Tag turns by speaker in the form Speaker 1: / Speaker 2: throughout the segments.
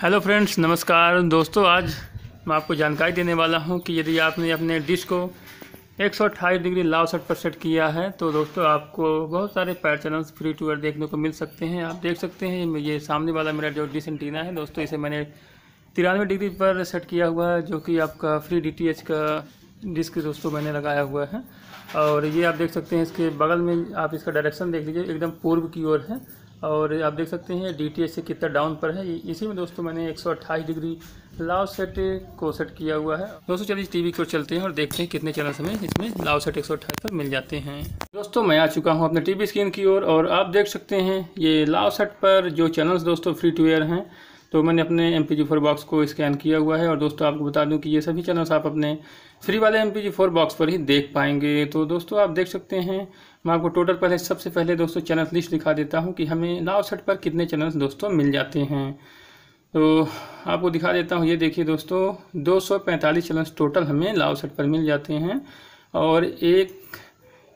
Speaker 1: hello friends नमस्कार दोस्तों आज मैं आपको जानकारी देने वाला हूं कि यदि आपने अपने डिश को अट्ठाईस डिग्री लाव सेट पर सेट किया है तो दोस्तों आपको बहुत सारे पैर चैनल्स फ्री टूअर देखने को मिल सकते हैं आप देख सकते हैं ये सामने वाला मेरा जो डिश एंटीना है दोस्तों इसे मैंने तिरानवे डिग्री पर सेट किया हुआ है जो कि आपका फ्री डी का डिस्क दोस्तों मैंने लगाया हुआ है और ये आप देख सकते हैं इसके बगल में आप इसका डायरेक्शन देख लीजिए एकदम पूर्व की ओर है और आप देख सकते हैं डी से कितना डाउन पर है इसी में दोस्तों मैंने एक डिग्री लाव सेट को सेट किया हुआ है दोस्तों चलिए टीवी की ओर चलते हैं और देखते हैं कितने चैनल हमें इसमें लाव सेट एक पर मिल जाते हैं दोस्तों मैं आ चुका हूं अपने टीवी स्क्रीन की ओर और, और आप देख सकते हैं ये लाव सेट पर जो चैनल्स दोस्तों फ्री टू एयर हैं तो मैंने अपने एम पी बॉक्स को स्कैन किया हुआ है और दोस्तों आपको बता दूं कि ये सभी चैनल्स आप अपने फ्री वाले एम पी बॉक्स पर ही देख पाएंगे तो दोस्तों आप देख सकते हैं मैं आपको टोटल पहले सबसे पहले दोस्तों चैनल लिस्ट दिखा देता हूँ कि हमें लाव सेट पर कितने चैनल्स दोस्तों मिल जाते हैं तो आपको दिखा देता हूँ ये देखिए दोस्तों पैंतालीस चैनल्स टोटल हमें लाव सेट पर मिल जाते हैं और एक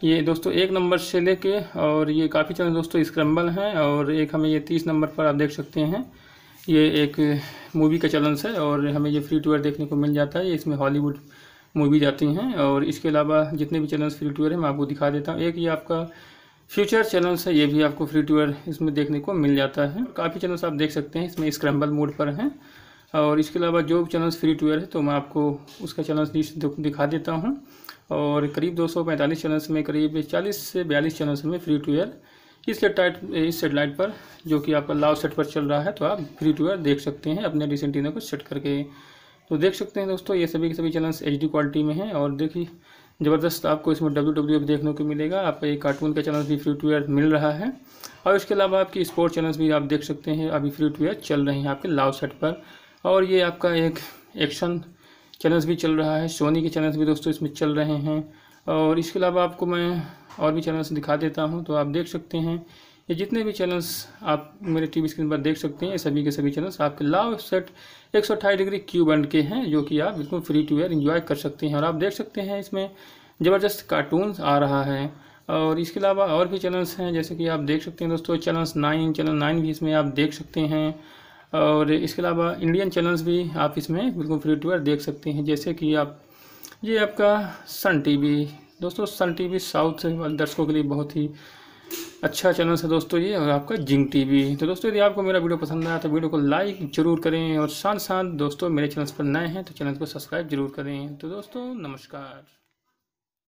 Speaker 1: ये दोस्तों एक नंबर से लेके और ये काफ़ी चैनल दोस्तों स्क्रम्बल हैं और एक हमें ये तीस नंबर पर आप देख सकते हैं ये एक मूवी का चलन है और हमें ये फ्री टूअर देखने को मिल जाता है इसमें हॉलीवुड मूवी जाती हैं और इसके अलावा जितने भी चैनल्स फ्री टूअर हैं मैं आपको दिखा देता हूँ एक ये आपका फ्यूचर चैनल्स है ये भी आपको फ्री टूअर इसमें देखने को मिल जाता है काफ़ी चैनल्स आप देख सकते हैं इसमें स्क्रैम्बल मोड पर हैं और इसके अलावा जो चैनल्स फ्री टूअर है तो मैं आपको उसका चैनल्स लिस्ट दिखा देता हूँ और करीब पैंतालीस चैनल्स में करीब चालीस से बयालीस चैनल्स में फ्री टूअर इस सेटलाइट इस सेटेलाइट पर जो कि आपका लाव सेट पर चल रहा है तो आप फ्री टू एयर देख सकते हैं अपने रिसेंट एंटीना को सेट करके तो देख सकते हैं दोस्तों ये सभी के सभी चैनल्स एच क्वालिटी में हैं और देखिए ज़बरदस्त आपको इसमें डब्ल्यू डब्ल्यू एफ देखने को मिलेगा आपका एक कार्टून का चैनल भी फ्री टू एयर मिल रहा है और इसके अलावा आपकी स्पोर्ट चैनल्स भी आप देख सकते हैं अभी फ्री टू एयर चल रहे हैं आपके लाव सेट पर और ये आपका एक एक्शन चैनल्स भी चल रहा है सोनी के चैनल्स भी दोस्तों इसमें चल रहे हैं और इसके अलावा आपको मैं और भी चैनल्स दिखा देता हूँ तो आप देख सकते हैं ये जितने भी चैनल्स आप मेरे टीवी स्क्रीन पर देख सकते हैं ये सभी के सभी चैनल्स आपके लाव सेट एक सौ अट्ठाईस डिग्री क्यू बन के हैं जो कि आप बिल्कुल फ्री टू एयर इन्जॉय कर सकते हैं और आप देख सकते हैं इसमें ज़बरदस्त कार्टून आ रहा है और इसके अलावा और भी चैनल्स हैं जैसे कि आप देख सकते हैं दोस्तों चैनल्स नाइन चैनल नाइन भी इसमें आप देख सकते हैं और इसके अलावा इंडियन चैनल्स भी आप इसमें बिल्कुल फ्री टू एयर देख सकते हैं जैसे कि आप ये आपका सन टीवी दोस्तों सन टीवी साउथ से दर्शकों के लिए बहुत ही अच्छा चैनल है दोस्तों ये और आपका जिंग टीवी तो दोस्तों यदि आपको मेरा वीडियो पसंद आया तो वीडियो को लाइक जरूर करें और साथ साथ दोस्तों मेरे चैनल पर नए हैं तो चैनल को सब्सक्राइब जरूर करें तो दोस्तों नमस्कार